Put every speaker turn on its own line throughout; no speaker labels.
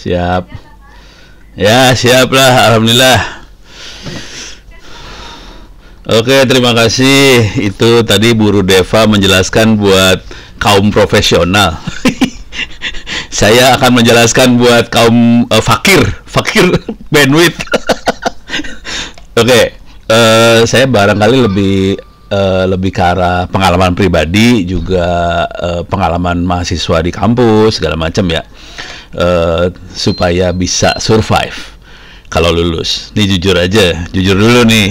siap ya siaplah. alhamdulillah oke terima kasih itu tadi Buru Deva menjelaskan buat kaum profesional saya akan menjelaskan buat kaum uh, fakir fakir bandwidth oke okay, uh, eh, saya barangkali lebih uh, lebih ke arah pengalaman pribadi juga uh, pengalaman mahasiswa di kampus segala macam ya Eh, supaya bisa survive kalau lulus. Ini jujur aja, jujur dulu nih.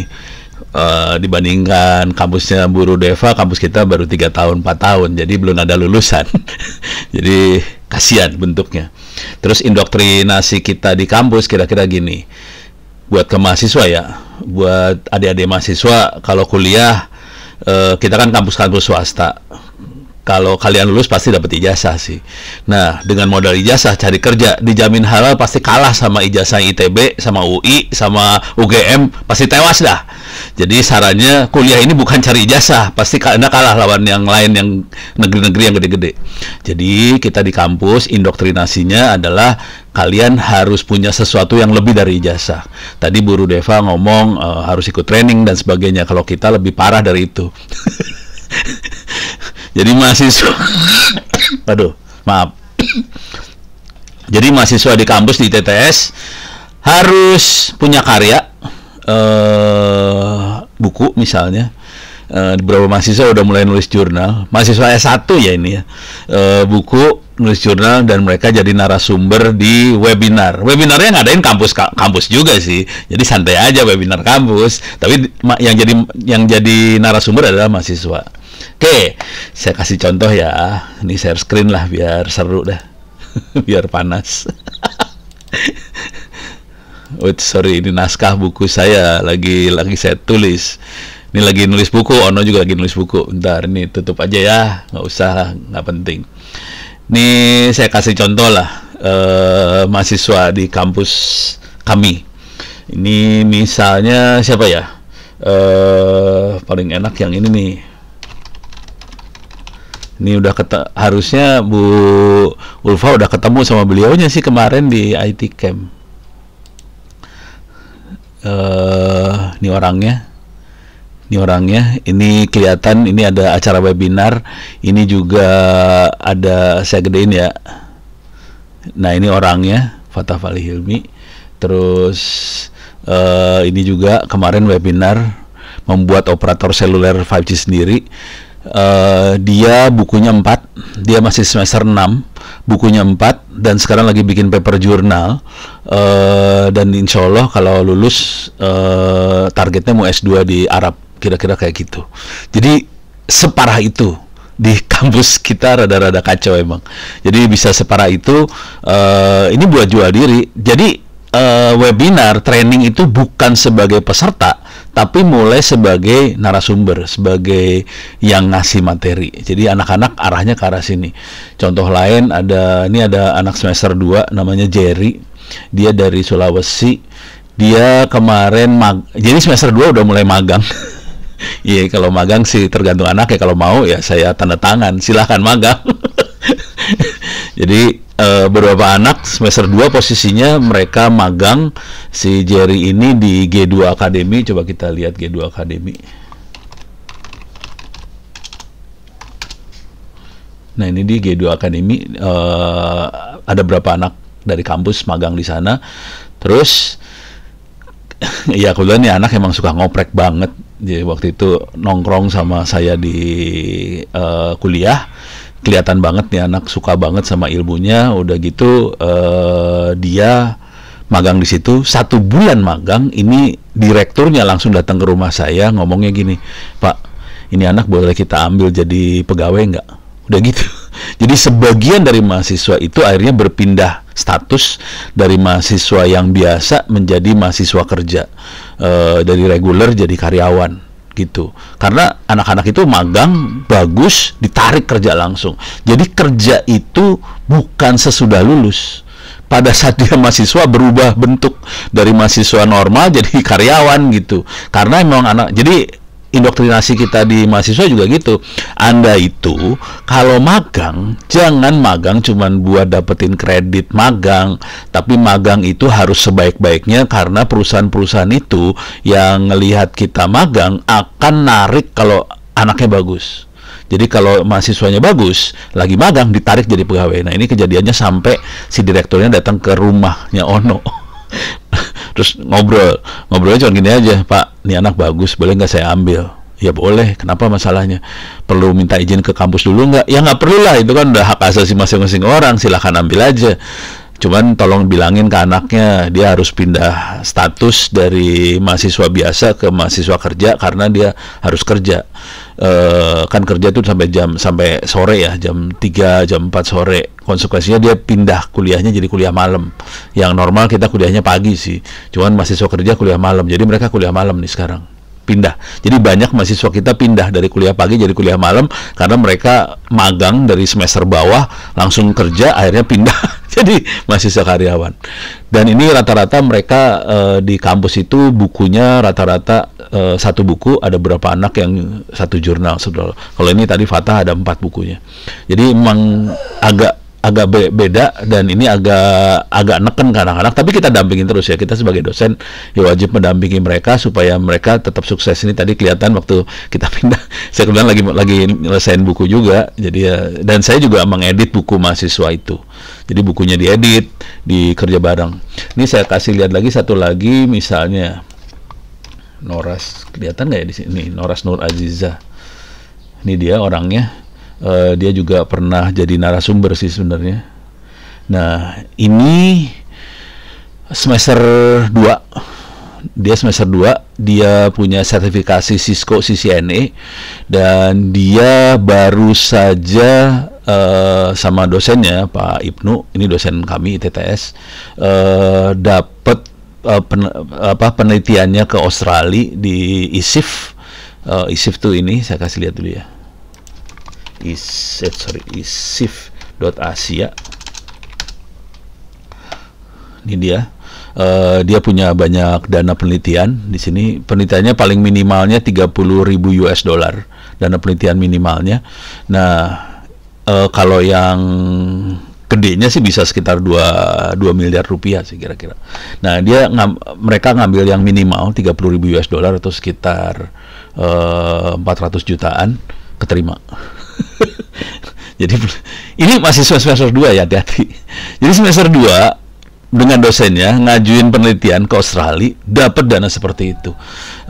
Uh, dibandingkan kampusnya Buru Deva, kampus kita baru tiga tahun 4 tahun, jadi belum ada lulusan. jadi kasihan bentuknya. Terus indoktrinasi kita di kampus kira-kira gini. Buat ke mahasiswa ya, buat adik-adik mahasiswa kalau kuliah eh, kita kan kampus-kampus swasta kalau kalian lulus pasti dapat ijazah sih. Nah, dengan modal ijazah cari kerja dijamin halal pasti kalah sama ijazah ITB, sama UI, sama UGM, pasti tewas dah. Jadi sarannya kuliah ini bukan cari ijazah, pasti Anda kalah lawan yang lain yang negeri-negeri yang gede-gede. Jadi kita di kampus indoktrinasinya adalah kalian harus punya sesuatu yang lebih dari ijazah. Tadi Buru Deva ngomong e, harus ikut training dan sebagainya. Kalau kita lebih parah dari itu. jadi mahasiswa aduh maaf jadi mahasiswa di kampus di TTS harus punya karya eh buku misalnya uh, beberapa mahasiswa udah mulai nulis jurnal mahasiswa S1 ya ini ya E, buku nulis jurnal dan mereka jadi narasumber di webinar. Webinarnya ngadain kampus kampus juga sih. Jadi santai aja webinar kampus, tapi yang jadi yang jadi narasumber adalah mahasiswa. Oke, saya kasih contoh ya. Ini share screen lah biar seru dah. biar panas. Wait, sorry ini naskah buku saya lagi lagi saya tulis. Ini lagi nulis buku, Ono juga lagi nulis buku. Bentar, ini tutup aja ya, nggak usah lah, nggak penting. Ini saya kasih contoh lah eh, mahasiswa di kampus kami. Ini misalnya siapa ya? Eh, paling enak yang ini nih ini udah keta harusnya Bu Ulfa udah ketemu sama beliaunya sih kemarin di IT Camp. Uh, ini orangnya. Ini orangnya. Ini kelihatan ini ada acara webinar, ini juga ada saya gedein ya. Nah, ini orangnya Fatah Fali Hilmi. Terus uh, ini juga kemarin webinar membuat operator seluler 5G sendiri uh, dia bukunya 4 dia masih semester 6 bukunya 4 dan sekarang lagi bikin paper jurnal uh, dan insya Allah kalau lulus uh, targetnya mau S2 di Arab kira-kira kayak gitu jadi separah itu di kampus kita rada-rada kacau emang jadi bisa separah itu uh, ini buat jual diri jadi uh, webinar training itu bukan sebagai peserta tapi mulai sebagai narasumber, sebagai yang ngasih materi. Jadi anak-anak arahnya ke arah sini. Contoh lain ada ini ada anak semester 2 namanya Jerry. Dia dari Sulawesi. Dia kemarin mag jadi semester 2 udah mulai magang. Iya, yeah, kalau magang sih tergantung anak ya kalau mau ya saya tanda tangan, silahkan magang. Jadi e, beberapa anak semester 2 posisinya mereka magang si Jerry ini di G2 Akademi. Coba kita lihat G2 Akademi. Nah, ini di G2 Akademi e, eh, ada berapa anak dari kampus magang di sana. Terus ya kebetulan nih anak emang suka ngoprek banget. Jadi waktu itu nongkrong sama saya di uh, kuliah kelihatan banget nih anak suka banget sama ilmunya udah gitu uh, dia magang di situ satu bulan magang ini direkturnya langsung datang ke rumah saya ngomongnya gini pak ini anak boleh kita ambil jadi pegawai nggak udah gitu jadi sebagian dari mahasiswa itu akhirnya berpindah status dari mahasiswa yang biasa menjadi mahasiswa kerja e, dari reguler jadi karyawan gitu karena anak-anak itu magang bagus ditarik kerja langsung jadi kerja itu bukan sesudah lulus pada saat dia mahasiswa berubah bentuk dari mahasiswa normal jadi karyawan gitu karena memang anak jadi indoktrinasi kita di mahasiswa juga gitu. Anda itu kalau magang jangan magang cuma buat dapetin kredit magang, tapi magang itu harus sebaik-baiknya karena perusahaan-perusahaan itu yang ngelihat kita magang akan narik kalau anaknya bagus. Jadi kalau mahasiswanya bagus, lagi magang ditarik jadi pegawai. Nah, ini kejadiannya sampai si direkturnya datang ke rumahnya Ono terus ngobrol ngobrolnya cuma gini aja pak ini anak bagus boleh nggak saya ambil ya boleh kenapa masalahnya perlu minta izin ke kampus dulu nggak ya nggak perlu lah itu kan udah hak asasi masing-masing orang silahkan ambil aja cuman tolong bilangin ke anaknya dia harus pindah status dari mahasiswa biasa ke mahasiswa kerja karena dia harus kerja Eh, kan kerja tuh sampai jam sampai sore ya jam 3 jam 4 sore konsekuensinya dia pindah kuliahnya jadi kuliah malam yang normal kita kuliahnya pagi sih cuman mahasiswa kerja kuliah malam jadi mereka kuliah malam nih sekarang pindah. Jadi banyak mahasiswa kita pindah dari kuliah pagi jadi kuliah malam karena mereka magang dari semester bawah langsung kerja akhirnya pindah jadi masih sekaryawan dan ini rata-rata mereka uh, di kampus itu bukunya rata-rata uh, satu buku ada berapa anak yang satu jurnal saudara kalau ini tadi Fatah ada empat bukunya jadi emang agak agak be beda dan ini agak agak neken kadang-kadang tapi kita dampingin terus ya kita sebagai dosen ya wajib mendampingi mereka supaya mereka tetap sukses ini tadi kelihatan waktu kita pindah saya kemudian lagi lagi nyelesain buku juga jadi ya dan saya juga mengedit buku mahasiswa itu jadi bukunya diedit di kerja bareng ini saya kasih lihat lagi satu lagi misalnya Noras kelihatan nggak ya di sini Noras Nur Aziza ini dia orangnya uh, dia juga pernah jadi narasumber sih sebenarnya. Nah, ini semester 2 dia semester 2 dia punya sertifikasi Cisco CCNA e, dan dia baru saja uh, sama dosennya Pak Ibnu ini dosen kami ITTS uh, eh, dapat uh, pen, apa penelitiannya ke Australia di ISIF uh, ISIF tuh ini saya kasih lihat dulu ya is eh, sorry asia ini dia uh, dia punya banyak dana penelitian di sini penelitiannya paling minimalnya 30.000 US dollar dana penelitian minimalnya nah uh, kalau yang gedenya sih bisa sekitar 2, 2 miliar rupiah sih kira-kira. Nah, dia ngam, mereka ngambil yang minimal 30 ribu US dollar atau sekitar uh, eh, 400 jutaan keterima. Jadi ini masih semester 2 ya hati-hati. Jadi semester 2 dengan dosennya ngajuin penelitian ke Australia dapat dana seperti itu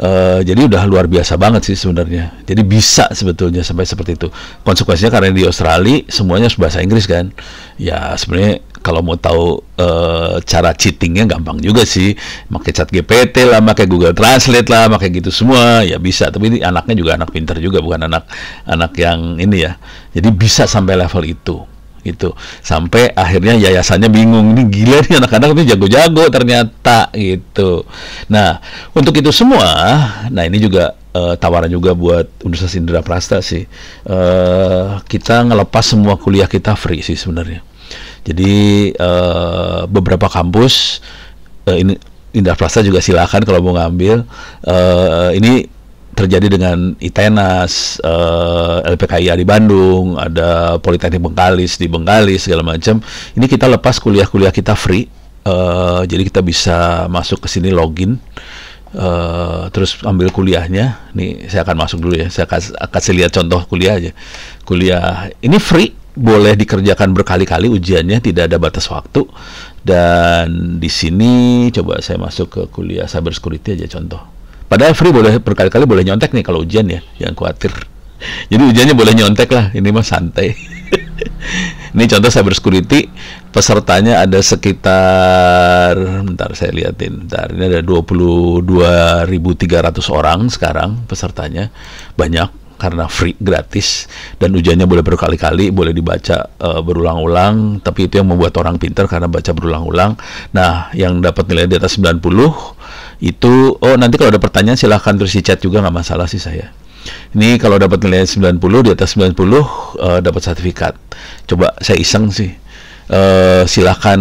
uh, jadi udah luar biasa banget sih sebenarnya jadi bisa sebetulnya sampai seperti itu konsekuensinya karena di Australia semuanya bahasa Inggris kan ya sebenarnya kalau mau tahu e, cara cheatingnya gampang juga sih pakai chat GPT lah pakai Google Translate lah pakai gitu semua ya bisa tapi ini anaknya juga anak pinter juga bukan anak anak yang ini ya jadi bisa sampai level itu gitu sampai akhirnya yayasannya bingung ini gila nih anak-anak ini jago-jago ternyata gitu nah untuk itu semua nah ini juga uh, tawaran juga buat Universitas Indra Prasta sih uh, kita ngelepas semua kuliah kita free sih sebenarnya jadi uh, beberapa kampus uh, ini Indra Prasta juga silakan kalau mau ngambil uh, ini terjadi dengan ITENAS, uh, eh, LPKIA di Bandung, ada Politeknik Bengkalis di Bengkalis segala macam. Ini kita lepas kuliah-kuliah kita free. Uh, jadi kita bisa masuk ke sini login uh, terus ambil kuliahnya. Nih saya akan masuk dulu ya. Saya akan kasih lihat contoh kuliah aja. Kuliah ini free, boleh dikerjakan berkali-kali ujiannya, tidak ada batas waktu. Dan di sini coba saya masuk ke kuliah cyber security aja contoh. Padahal free boleh berkali-kali boleh nyontek nih kalau ujian ya, jangan khawatir. Jadi ujiannya boleh nyontek lah, ini mah santai. ini contoh cyber security, pesertanya ada sekitar, bentar saya liatin, bentar, ini ada 22.300 orang sekarang pesertanya, banyak karena free gratis dan ujiannya boleh berkali-kali boleh dibaca uh, berulang-ulang tapi itu yang membuat orang pinter karena baca berulang-ulang nah yang dapat nilai di atas 90 itu oh nanti kalau ada pertanyaan silahkan terus di chat juga nggak masalah sih saya ini kalau dapat nilai 90 di atas 90 uh, eh, dapat sertifikat coba saya iseng sih uh, silahkan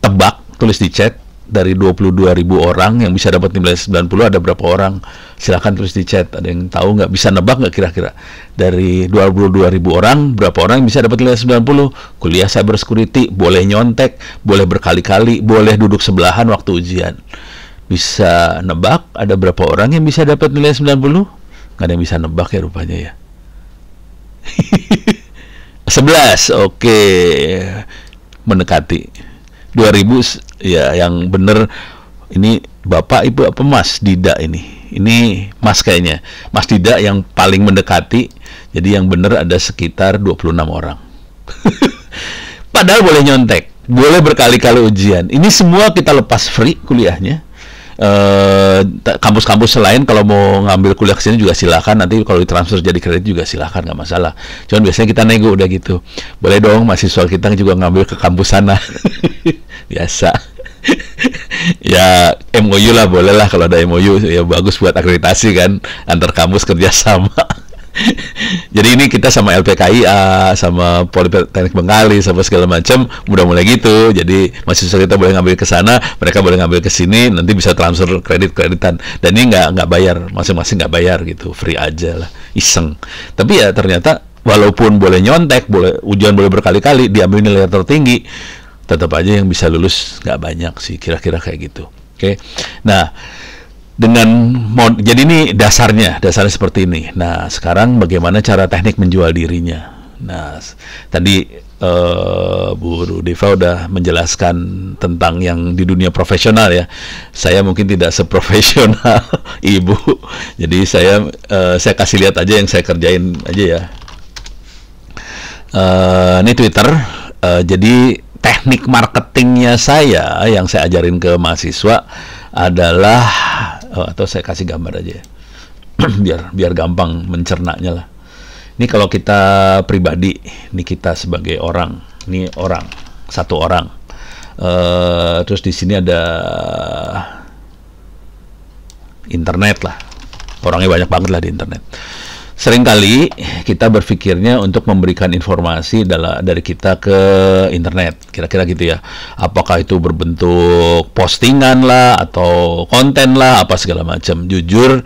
tebak tulis di chat dari 22.000 orang yang bisa dapat nilai 90 ada berapa orang silahkan terus di chat ada yang tahu nggak bisa nebak nggak kira-kira dari 22.000 orang berapa orang yang bisa dapat nilai 90 kuliah cyber security boleh nyontek boleh berkali-kali boleh duduk sebelahan waktu ujian bisa nebak ada berapa orang yang bisa dapat nilai 90 nggak ada yang bisa nebak ya rupanya ya 11 oke okay. mendekati 2000 ya yang bener ini Bapak Ibu apa Mas Dida ini? Ini Mas kayaknya. Mas Dida yang paling mendekati. Jadi yang bener ada sekitar 26 orang. Padahal boleh nyontek, boleh berkali-kali ujian. Ini semua kita lepas free kuliahnya eh, kampus-kampus selain kalau mau ngambil kuliah ke sini juga silakan nanti kalau ditransfer jadi kredit juga silakan nggak masalah cuman biasanya kita nego udah gitu boleh dong mahasiswa kita juga ngambil ke kampus sana biasa ya MOU lah boleh lah kalau ada MOU ya bagus buat akreditasi kan antar kampus kerjasama Jadi ini kita sama LPKIA, sama Politeknik Bengkali, sama segala macam, mudah-mudahan gitu. Jadi mahasiswa kita boleh ngambil ke sana, mereka boleh ngambil ke sini, nanti bisa transfer kredit-kreditan. Dan ini nggak nggak bayar, masing-masing nggak bayar gitu, free aja lah, iseng. Tapi ya ternyata walaupun boleh nyontek, boleh ujian boleh berkali-kali, diambil nilai tertinggi, tetap aja yang bisa lulus nggak banyak sih, kira-kira kayak gitu. Oke, okay? nah dengan mod jadi ini dasarnya dasarnya seperti ini nah sekarang bagaimana cara teknik menjual dirinya nah tadi uh, Bu Rudiva udah menjelaskan tentang yang di dunia profesional ya saya mungkin tidak seprofesional ibu jadi saya uh, saya kasih lihat aja yang saya kerjain aja ya uh, ini Twitter uh, jadi teknik marketingnya saya yang saya ajarin ke mahasiswa adalah Oh, atau saya kasih gambar aja ya. biar biar gampang mencernanya lah. Ini kalau kita pribadi, ini kita sebagai orang, ini orang, satu orang. Uh, terus di sini ada internet lah. Orangnya banyak banget lah di internet seringkali kita berpikirnya untuk memberikan informasi dari kita ke internet kira-kira gitu ya apakah itu berbentuk postingan lah atau konten lah apa segala macam jujur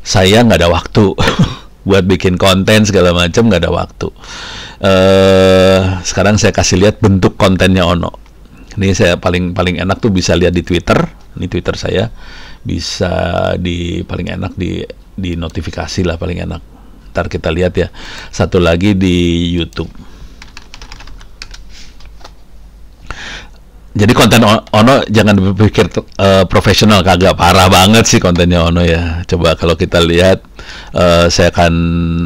saya nggak ada waktu buat bikin konten segala macam nggak ada waktu eh sekarang saya kasih lihat bentuk kontennya Ono ini saya paling paling enak tuh bisa lihat di Twitter ini Twitter saya bisa di paling enak di di notifikasi lah paling enak Ntar kita lihat ya. Satu lagi di YouTube. Jadi konten Ono jangan berpikir uh, eh, profesional kagak parah banget sih kontennya Ono ya. Coba kalau kita lihat, uh, saya akan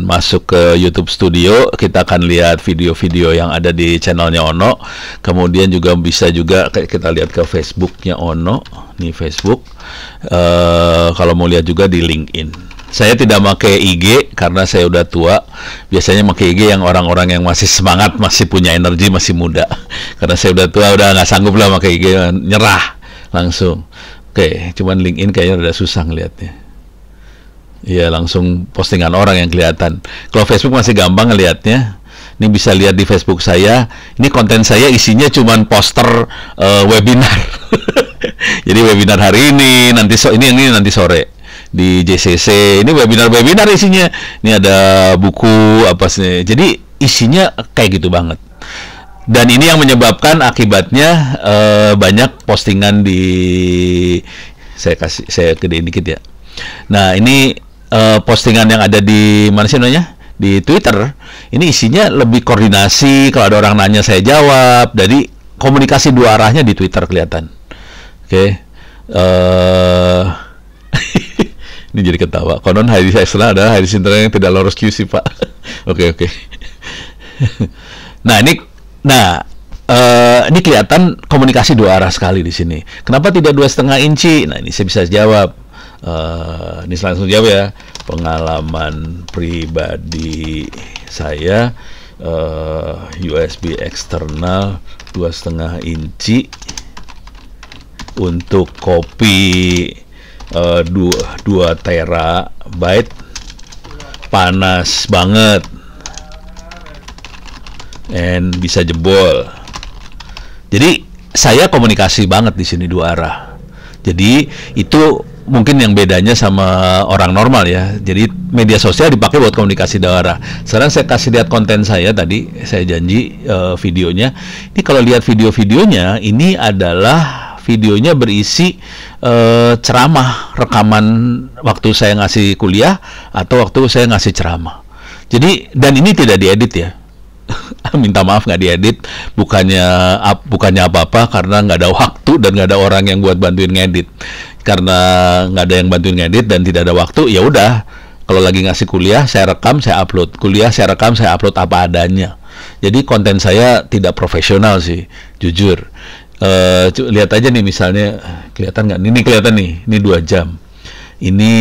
masuk ke YouTube Studio, kita akan lihat video-video yang ada di channelnya Ono. Kemudian juga bisa juga kita lihat ke Facebooknya Ono, nih Facebook. Uh, kalau mau lihat juga di LinkedIn saya tidak pakai IG karena saya udah tua. Biasanya pakai IG yang orang-orang yang masih semangat, masih punya energi, masih muda. Karena saya udah tua, udah nggak sanggup lah pakai IG, nyerah langsung. Oke, cuman LinkedIn kayaknya udah susah ngelihatnya. Iya, langsung postingan orang yang kelihatan. Kalau Facebook masih gampang ngelihatnya. Ini bisa lihat di Facebook saya. Ini konten saya isinya cuman poster uh, webinar. Jadi webinar hari ini, nanti so ini ini nanti sore di JCC. Ini webinar-webinar isinya. Ini ada buku apa sih. Jadi isinya kayak gitu banget. Dan ini yang menyebabkan akibatnya eh, banyak postingan di saya kasih saya gede dikit ya. Nah, ini eh, postingan yang ada di mana sih namanya? di Twitter ini isinya lebih koordinasi kalau ada orang nanya saya jawab jadi komunikasi dua arahnya di Twitter kelihatan oke okay. Eh, ini jadi ketawa. Konon hadis ekstra adalah hadis internal yang tidak lolos QC, Pak. Oke, oke. nah, ini nah Uh, ini kelihatan komunikasi dua arah sekali di sini. Kenapa tidak dua setengah inci? Nah ini saya bisa jawab. Uh, ini langsung jawab ya. Pengalaman pribadi saya uh, eh, USB eksternal dua setengah inci untuk kopi uh, 2, 2 terabyte panas banget and bisa jebol jadi saya komunikasi banget di sini dua arah jadi itu mungkin yang bedanya sama orang normal ya. Jadi media sosial dipakai buat komunikasi dua arah Sekarang saya kasih lihat konten saya tadi, saya janji uh, videonya. Ini kalau lihat video-videonya, ini adalah videonya berisi e, ceramah rekaman waktu saya ngasih kuliah atau waktu saya ngasih ceramah. Jadi dan ini tidak diedit ya. Minta maaf nggak diedit, bukannya ap, bukannya apa-apa karena nggak ada waktu dan nggak ada orang yang buat bantuin ngedit. Karena nggak ada yang bantuin ngedit dan tidak ada waktu, ya udah. Kalau lagi ngasih kuliah, saya rekam, saya upload. Kuliah saya rekam, saya upload apa adanya. Jadi konten saya tidak profesional sih, jujur uh, lihat aja nih misalnya kelihatan nggak ini kelihatan nih ini dua jam ini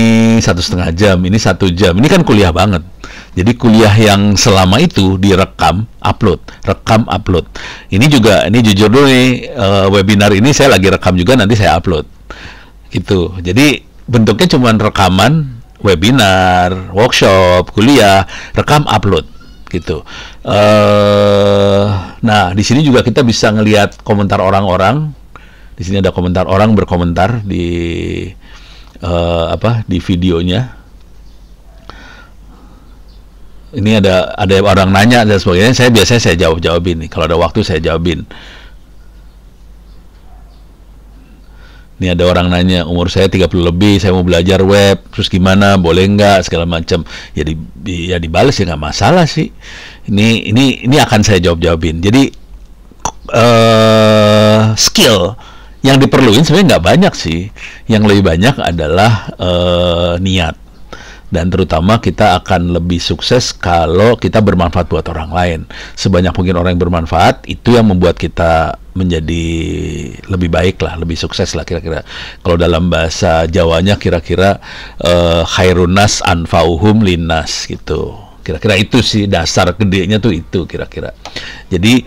satu setengah jam ini satu jam ini kan kuliah banget jadi kuliah yang selama itu direkam upload rekam upload ini juga ini jujur dulu nih uh, webinar ini saya lagi rekam juga nanti saya upload gitu jadi bentuknya cuma rekaman webinar workshop kuliah rekam upload gitu. Uh, nah, di sini juga kita bisa ngelihat komentar orang-orang. Di sini ada komentar orang berkomentar di uh, apa di videonya. Ini ada ada orang nanya dan sebagainya. Saya biasanya saya jawab jawabin Kalau ada waktu saya jawabin. Ini ada orang nanya, umur saya 30 lebih, saya mau belajar web, terus gimana, boleh nggak, segala macam. Ya, di, ya dibalas ya nggak masalah sih. Ini ini ini akan saya jawab jawabin. Jadi uh, skill yang diperluin sebenarnya nggak banyak sih. Yang lebih banyak adalah uh, niat dan terutama kita akan lebih sukses kalau kita bermanfaat buat orang lain. Sebanyak mungkin orang yang bermanfaat, itu yang membuat kita menjadi lebih baik lah, lebih sukses lah kira-kira. Kalau dalam bahasa Jawanya kira-kira uh, eh, khairunas anfauhum linas gitu. Kira-kira itu sih dasar gedenya tuh itu kira-kira. Jadi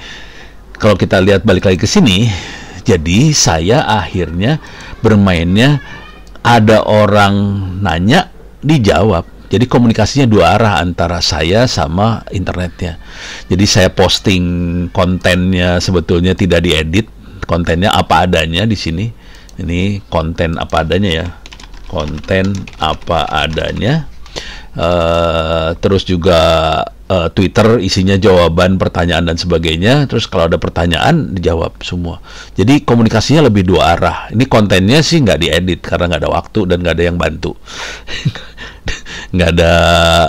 kalau kita lihat balik lagi ke sini, jadi saya akhirnya bermainnya ada orang nanya dijawab jadi komunikasinya dua arah antara saya sama internetnya. Jadi saya posting kontennya sebetulnya tidak diedit, kontennya apa adanya di sini. Ini konten apa adanya ya. Konten apa adanya. Uh, terus juga uh, Twitter isinya jawaban pertanyaan dan sebagainya. Terus kalau ada pertanyaan dijawab semua. Jadi komunikasinya lebih dua arah. Ini kontennya sih nggak diedit karena nggak ada waktu dan nggak ada yang bantu. nggak ada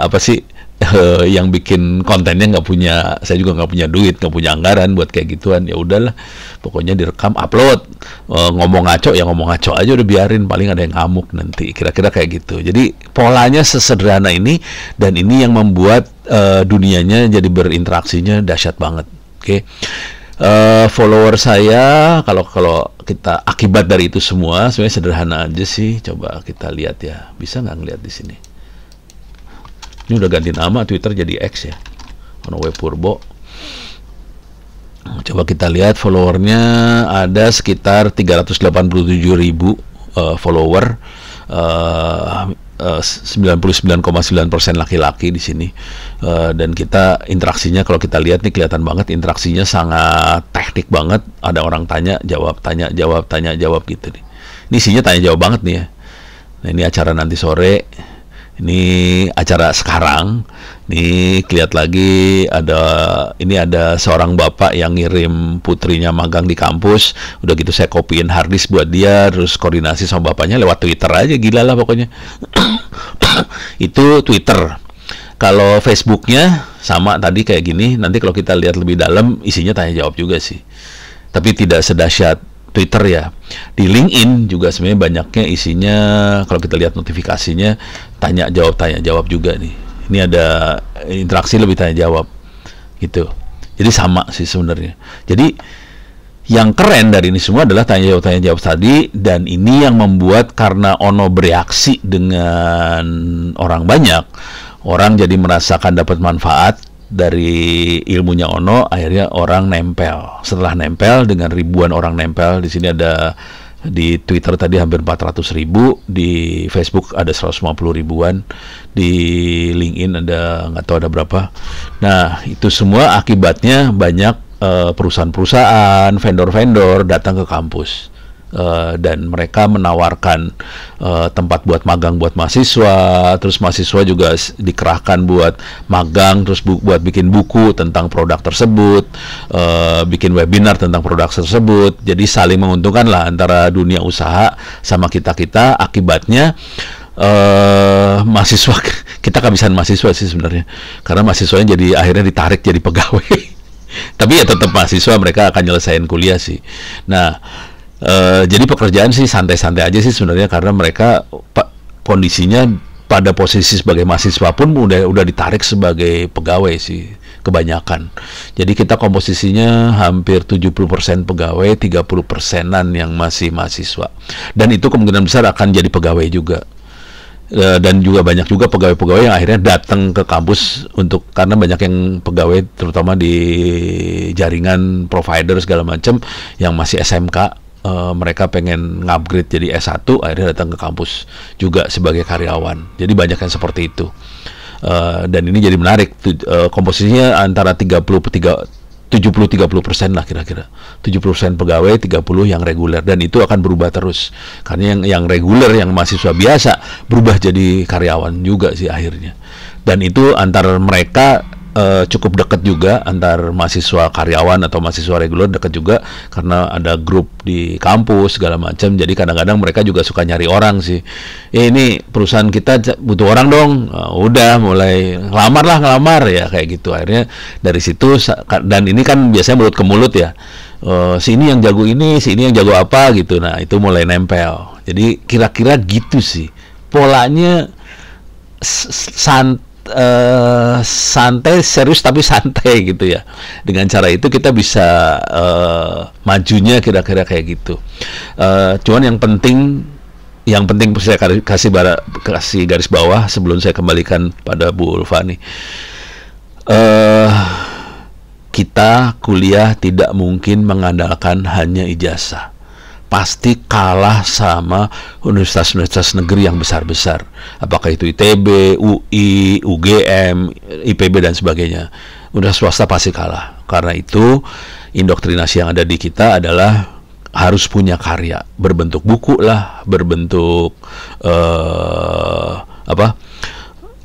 apa sih uh, yang bikin kontennya nggak punya saya juga nggak punya duit nggak punya anggaran buat kayak gituan ya udahlah pokoknya direkam upload eh, ngomong ngaco ya ngomong ngaco aja udah biarin paling ada yang ngamuk nanti kira-kira kayak gitu jadi polanya sesederhana ini dan ini yang membuat uh, dunianya jadi berinteraksinya dahsyat banget oke okay? uh, follower saya kalau kalau kita akibat dari itu semua sebenarnya sederhana aja sih coba kita lihat ya bisa nggak ngeliat di sini ini udah ganti nama Twitter jadi X ya Onowe Purbo coba kita lihat followernya ada sekitar 387 ribu uh, follower uh, uh 99,9% laki-laki di sini uh, dan kita interaksinya kalau kita lihat nih kelihatan banget interaksinya sangat teknik banget ada orang tanya jawab tanya jawab tanya jawab gitu nih ini isinya tanya jawab banget nih ya nah ini acara nanti sore ini acara sekarang ini kelihat lagi ada ini ada seorang bapak yang ngirim putrinya magang di kampus udah gitu saya kopiin harddisk buat dia terus koordinasi sama bapaknya lewat twitter aja gila lah pokoknya itu twitter kalau Facebooknya sama tadi kayak gini nanti kalau kita lihat lebih dalam isinya tanya jawab juga sih tapi tidak sedahsyat Twitter ya. Di LinkedIn juga sebenarnya banyaknya isinya kalau kita lihat notifikasinya tanya jawab tanya jawab juga nih. Ini ada interaksi lebih tanya jawab gitu. Jadi sama sih sebenarnya. Jadi yang keren dari ini semua adalah tanya jawab tanya jawab tadi dan ini yang membuat karena Ono bereaksi dengan orang banyak orang jadi merasakan dapat manfaat dari ilmunya Ono akhirnya orang nempel. Setelah nempel dengan ribuan orang nempel di sini ada di Twitter tadi hampir 400 ribu, di Facebook ada 150 ribuan, di LinkedIn ada nggak tahu ada berapa. Nah itu semua akibatnya banyak eh, perusahaan-perusahaan, vendor-vendor datang ke kampus. Uh, dan mereka menawarkan uh, tempat buat magang buat mahasiswa, terus mahasiswa juga dikerahkan buat magang, terus bu buat bikin buku tentang produk tersebut, uh, bikin webinar tentang produk tersebut. Jadi saling menguntungkan lah antara dunia usaha sama kita kita. Akibatnya uh, mahasiswa kita kehabisan mahasiswa sih sebenarnya, karena mahasiswanya jadi akhirnya ditarik jadi pegawai. Tapi ya tetap mahasiswa mereka akan nyelesain kuliah sih. Nah Uh, jadi pekerjaan sih santai-santai aja sih sebenarnya karena mereka pa kondisinya pada posisi sebagai mahasiswa pun udah udah ditarik sebagai pegawai sih kebanyakan. Jadi kita komposisinya hampir 70% pegawai, 30 persenan yang masih mahasiswa. Dan itu kemungkinan besar akan jadi pegawai juga. Uh, dan juga banyak juga pegawai-pegawai yang akhirnya datang ke kampus untuk karena banyak yang pegawai terutama di jaringan provider segala macam yang masih SMK e, mereka pengen ngupgrade jadi S1 akhirnya datang ke kampus juga sebagai karyawan. Jadi banyak yang seperti itu. e, dan ini jadi menarik e, komposisinya antara 30 3 70-30 persen lah kira-kira 70 persen pegawai 30 yang reguler dan itu akan berubah terus karena yang yang reguler yang mahasiswa biasa berubah jadi karyawan juga sih akhirnya dan itu antara mereka uh, cukup dekat juga antar mahasiswa karyawan atau mahasiswa reguler dekat juga karena ada grup di kampus segala macam jadi kadang-kadang mereka juga suka nyari orang sih eh, ini perusahaan kita butuh orang dong uh, udah mulai ngelamar lah ngelamar ya kayak gitu akhirnya dari situ dan ini kan biasanya mulut ke mulut ya uh, si yang jago ini sini yang jago apa gitu nah itu mulai nempel jadi kira-kira gitu sih polanya santai uh, santai serius tapi santai gitu ya dengan cara itu kita bisa uh, majunya kira-kira kayak gitu uh, cuman yang penting yang penting saya kasih bara, kasih garis bawah sebelum saya kembalikan pada Bu Ulfani uh, kita kuliah tidak mungkin mengandalkan hanya ijazah pasti kalah sama universitas-universitas negeri yang besar-besar. Apakah itu ITB, UI, UGM, IPB dan sebagainya. Universitas swasta pasti kalah. Karena itu indoktrinasi yang ada di kita adalah harus punya karya, berbentuk buku lah, berbentuk uh, apa?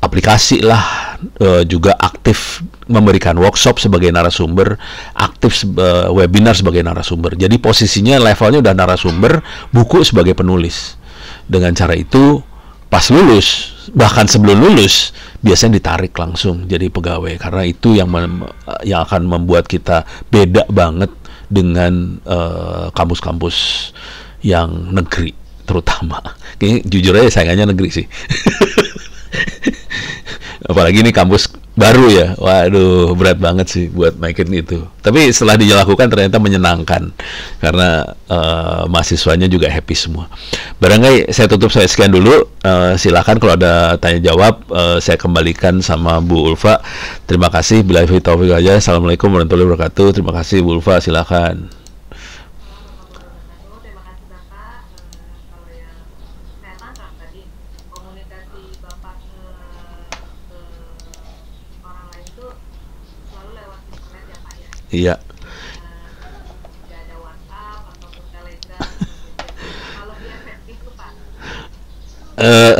aplikasi lah uh, juga aktif memberikan workshop sebagai narasumber, aktif uh, webinar sebagai narasumber. Jadi posisinya levelnya udah narasumber, buku sebagai penulis. Dengan cara itu pas lulus, bahkan sebelum lulus biasanya ditarik langsung jadi pegawai karena itu yang yang akan membuat kita beda banget dengan eh, kampus-kampus uh, yang negeri terutama. ini jujur aja sayangannya negeri sih. apalagi ini kampus baru ya waduh berat banget sih buat naikin itu tapi setelah dilakukan ternyata menyenangkan karena uh, mahasiswanya juga happy semua barangkali saya tutup saya sekian dulu uh, silakan kalau ada tanya jawab uh, eh, saya kembalikan sama Bu Ulfa terima kasih bila Taufik aja assalamualaikum warahmatullahi wabarakatuh terima kasih Bu Ulfa silahkan Iya. Eh.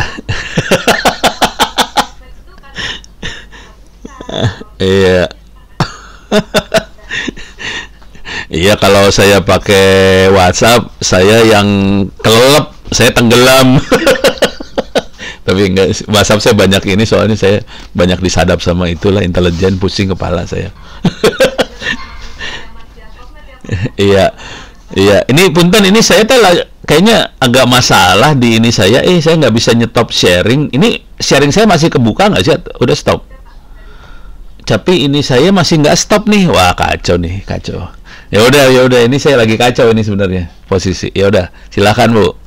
Iya. Iya kalau saya pakai WhatsApp saya yang kelelep, saya tenggelam. Tapi enggak WhatsApp saya banyak ini soalnya saya banyak disadap sama itulah intelijen pusing kepala saya. Iya. Iya, ini punten ini saya teh kayaknya agak masalah di ini saya. Eh, saya nggak bisa nyetop sharing. Ini sharing saya masih kebuka nggak sih? Udah stop. Tapi ini saya masih nggak stop nih. Wah, kacau nih, kacau. Ya udah, ya udah. Ini saya lagi kacau ini sebenarnya posisi. Ya udah, silakan Bu.